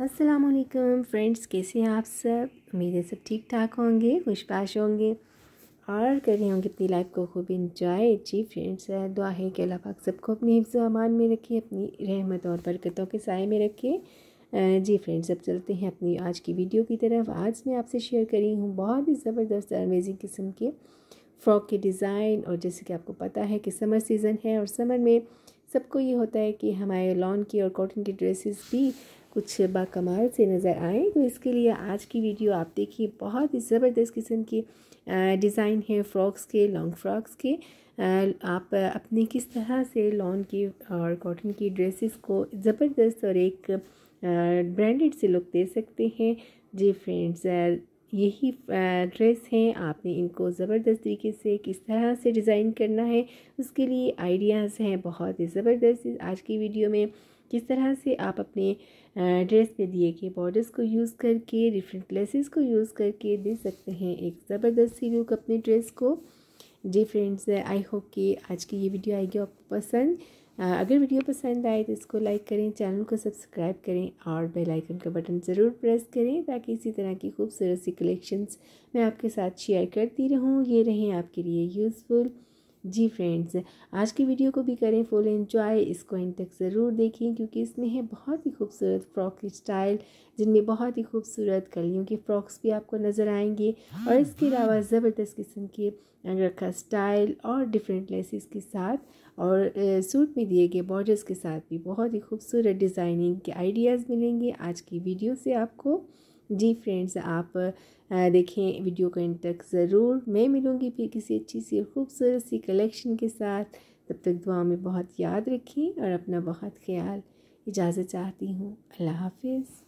वालेकुम फ्रेंड्स कैसे हैं आप सब उम्मीद है सब ठीक ठाक होंगे खुशबाश होंगे और कर रहे होंगे अपनी लाइफ को खूब इंजॉय जी फ्रेंड्स दुआ है कि अल्लाह पाक सबको अपनी हिफ्ज़ अमान में रखे अपनी रहमत और बरकतों के साय में रखे जी फ्रेंड्स अब चलते हैं अपनी आज की वीडियो की तरफ आज मैं आपसे शेयर करी हूँ बहुत ही ज़बरदस्त अमेजिंग किस्म के फ्रॉक के डिज़ाइन और जैसे कि आपको पता है कि समर सीज़न है और समर में सबको ये होता है कि हमारे लॉन की और कॉटन की ड्रेसेस भी कुछ बाकमाल से नज़र आए तो इसके लिए आज की वीडियो आप देखिए बहुत ही ज़बरदस्त किस्म की डिज़ाइन है फ्रॉक्स के लॉन्ग फ्रॉक्स के आप अपने किस तरह से लॉन की और कॉटन की ड्रेसेस को ज़बरदस्त और एक ब्रांडेड से लुक दे सकते हैं जी फ्रेंड्स यही ड्रेस हैं आपने इनको ज़बरदस्त तरीके से किस तरह से डिज़ाइन करना है उसके लिए आइडियाज़ हैं बहुत ही ज़बरदस्त आज की वीडियो में किस तरह से आप अपने ड्रेस पे दिए गए बॉर्डर्स को यूज़ करके डिफरेंट प्लेसेस को यूज़ करके दे सकते हैं एक ज़बरदस्त सी लुक अपने ड्रेस को जी फ्रेंड्स आई होप कि आज की ये वीडियो आएगी आपको पसंद अगर वीडियो पसंद आए तो इसको लाइक करें चैनल को सब्सक्राइब करें और बेल आइकन का बटन ज़रूर प्रेस करें ताकि इसी तरह की खूबसूरत सी कलेक्शंस मैं आपके साथ शेयर करती रहूं ये रहें आपके लिए यूज़फुल जी फ्रेंड्स आज की वीडियो को भी करें फुल एंजॉय इसको इन तक ज़रूर देखें क्योंकि इसमें है बहुत ही खूबसूरत फ्रॉक स्टाइल जिनमें बहुत ही खूबसूरत कलियों के फ्रॉक्स भी आपको नज़र आएंगे और इसके अलावा ज़बरदस्त किस्म के रखा स्टाइल और डिफरेंट लेसिस के साथ और सूट में दिए गए बॉर्डर्स के साथ भी बहुत ही खूबसूरत डिज़ाइनिंग के आइडियाज़ मिलेंगे आज की वीडियो से आपको जी फ्रेंड्स आप देखें वीडियो को एंड तक ज़रूर मैं मिलूँगी फिर किसी अच्छी सी और ख़ूबसूरत सी कलेक्शन के साथ तब तक दुआ में बहुत याद रखें और अपना बहुत ख्याल इजाज़त चाहती हूँ अल्लाह हाफिज़